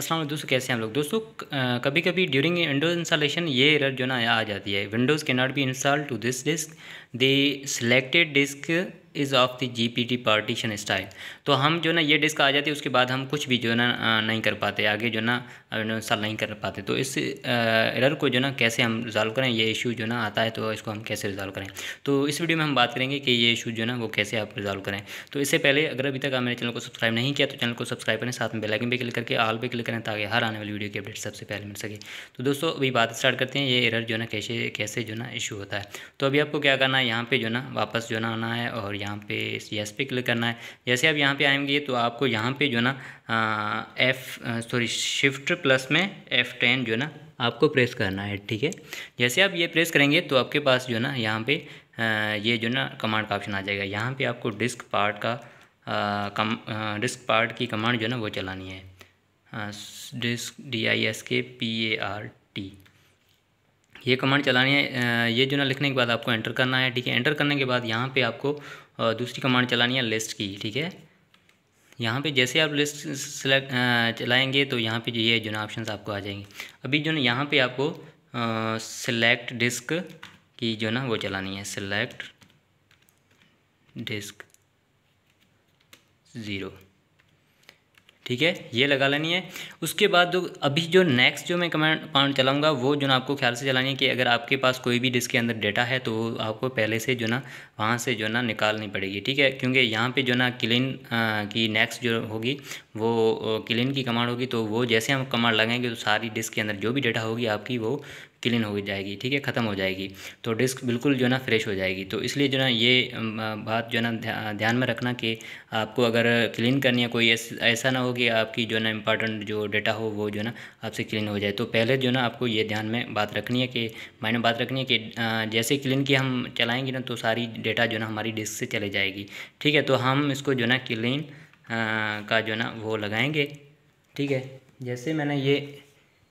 असलम दोस्तों कैसे हैं हम लोग दोस्तों कभी कभी ड्यूरिंग विंडो इंस्टॉलेशन ये एरर जो ना आ जाती है windows can not be install to this disk the selected disk is of the G P T partition style तो हम जो ना ये डिस्क आ जाती है उसके बाद हम कुछ भी जो ना नहीं कर पाते आगे जो ना सॉल्व नहीं कर पाते तो इस एरर को जो ना कैसे हम रिजॉल्व करें ये इशू जो ना आता है तो इसको हम कैसे रिजॉल्व करें तो इस वीडियो में हम बात करेंगे कि ये इशू जो ना वो कैसे आप रिजॉल्व करें तो इससे पहले अगर अभी तक आप मेरे चैनल को सब्सक्राइब नहीं किया तो चैनल को सब्सक्राइब करें साथ में बेलाइकन भी क्लिक करके आल भी क्लिक करें ताकि हर आने वाली वीडियो की अपडेट सबसे पहले मिल सके तो दोस्तों अभी बात स्टार्ट करते हैं ये एरर जो ना कैसे कैसे जो ना इशू होता है तो अभी आपको क्या करना है यहाँ पर जो ना वापस जो ना आना है और यहाँ पे यस पे क्लिक करना है जैसे आप यहाँ पे आएंगे तो आपको यहाँ पे जो ना एफ़ सॉरी शिफ्ट प्लस में एफ़ टेन जो ना आपको प्रेस करना है ठीक है जैसे आप ये प्रेस करेंगे तो आपके पास जो ना यहाँ पे ये जो ना कमांड का ऑप्शन आ जाएगा यहाँ पे आपको डिस्क पार्ट का आ, कम डिस्क पार्ट की कमांड जो ना वो चलानी है disk D I S K P A R T ये कमांड चलानी है ये जो ना लिखने के बाद आपको एंटर करना है ठीक है एंटर करने के बाद यहाँ पे आपको दूसरी कमांड चलानी है लिस्ट की ठीक है यहाँ पे जैसे आप लिस्ट सेलेक्ट चलाएंगे तो यहाँ पे ये जो ना ऑप्शन आपको आ जाएंगे अभी जो ना यहाँ पे आपको सेलेक्ट डिस्क की जो ना वो चलानी है सिलेक्ट डिस्क ज़ीरो ठीक है ये लगा लेनी है उसके बाद जो अभी जो नेक्स्ट जो मैं कमांड कमांड चलाऊंगा वो जो ना आपको ख्याल से चलानी है कि अगर आपके पास कोई भी डिस्क के अंदर डेटा है तो आपको पहले से जो ना वहाँ से जो ना निकालनी पड़ेगी ठीक है क्योंकि यहाँ पे जो ना क्लीन की नेक्स्ट जो होगी वो क्लीन की कमांड होगी तो वो जैसे हम कमांड लगाएंगे तो सारी डिस्क के अंदर जो भी डेटा होगी आपकी वो क्लीन हो जाएगी ठीक है ख़त्म हो जाएगी तो डिस्क बिल्कुल जो है ना फ्रेश हो जाएगी तो इसलिए जो ना ये बात जो है ना ध्यान में रखना कि आपको अगर क्लीन करनी है कोई ऐसा ना हो कि आपकी जो है ना इंपॉर्टेंट जो डेटा हो वो जो है ना आपसे क्लीन हो जाए तो पहले जो ना आपको ये ध्यान में बात रखनी है कि मैंने बात रखनी है कि जैसे क्लीन की हम चलाएँगे ना तो सारी डेटा जो है ना हमारी डिस्क से चले जाएगी ठीक है तो हम इसको जो है ना क्लीन का जो है ना वो लगाएँगे ठीक है जैसे मैंने ये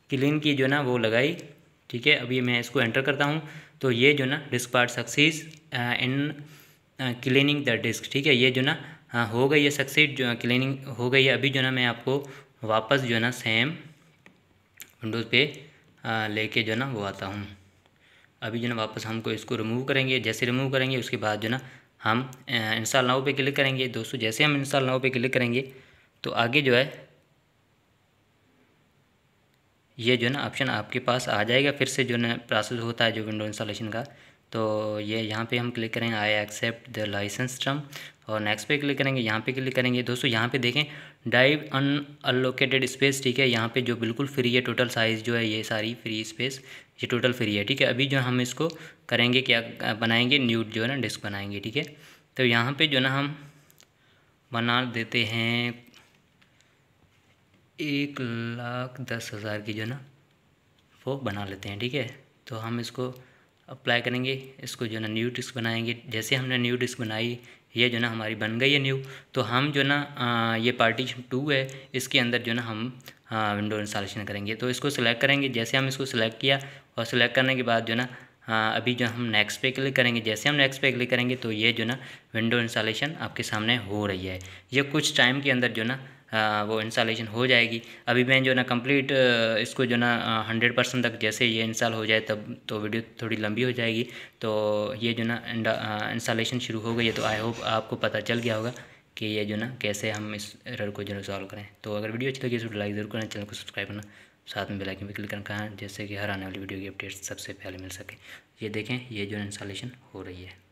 क्लीन की जो ना वो लगाई ठीक है अभी मैं इसको एंटर करता हूँ तो ये जो ना disk part success in cleaning the disk ठीक है ये जो ना हाँ हो गई है सक्सेस जो क्लीनिंग हो गई है अभी जो ना मैं आपको वापस जो है ना सेम विंडोज़ पे uh, लेके जो है ना वो आता हूँ अभी जो ना वापस हमको इसको रिमूव करेंगे जैसे रिमूव करेंगे उसके बाद जो ना हम इंस्टॉल uh, नाउ पे क्लिक करेंगे दोस्तों जैसे हम इंस्टॉल नाउ पे क्लिक करेंगे तो आगे जो है ये जो ना ऑप्शन आपके पास आ जाएगा फिर से जो ना प्रोसेस होता है जो विंडो इंस्टॉलेशन का तो ये यहाँ पे हम क्लिक करेंगे I accept the license term और नेक्स्ट पे क्लिक करेंगे यहाँ पे क्लिक करेंगे दोस्तों यहाँ पे देखें डाइव अन अनलोकेटेड स्पेस ठीक है यहाँ पे जो बिल्कुल फ्री है टोटल साइज़ जो है ये सारी फ्री स्पेस ये टोटल फ्री है ठीक है अभी जो हम इसको करेंगे क्या बनाएंगे न्यू जो है ना डिस्क बनाएंगे ठीक है तो यहाँ पर जो ना हम बना देते हैं एक लाख दस हज़ार की जो ना वो बना लेते हैं ठीक है तो हम इसको अप्लाई करेंगे इसको जो ना न्यू डिस्क बनाएंगे जैसे हमने न्यू डिस्क बनाई ये जो ना हमारी बन गई है न्यू तो हम जो ना आ, ये पार्टीशन टू है इसके अंदर जो ना हम विंडो इंस्टॉलेशन करेंगे तो इसको सिलेक्ट करेंगे जैसे हम इसको सिलेक्ट किया और सिलेक्ट करने के बाद जो ना अभी जो हम नेक्स्ट पे क्लिक करेंगे जैसे हम नेक्स्ट पे क्लिक करेंगे तो ये जो ना विंडो इंस्टॉलेशन आपके सामने हो रही है ये कुछ टाइम के अंदर जो ना हाँ, वो इंस्टॉलेशन हो जाएगी अभी मैं जो ना कंप्लीट इसको जो ना हंड्रेड परसेंट तक जैसे ये इंस्टॉल हो जाए तब तो वीडियो थोड़ी लंबी हो जाएगी तो ये जो ना इंस्टॉलेशन शुरू हो गई है तो आई होप आपको पता चल गया होगा कि ये जो ना कैसे हम इस एरर को जो है सॉल्व करें तो अगर वीडियो अच्छी लगी तो लाइक जरूर करना चैनल को सब्सक्राइब करना साथ में बेल भी क्लिक करना कहाँ जैसे कि हर आने वाली वीडियो की अपडेट्स सबसे पहले मिल सके ये देखें ये जो इंस्टॉलेशन हो रही है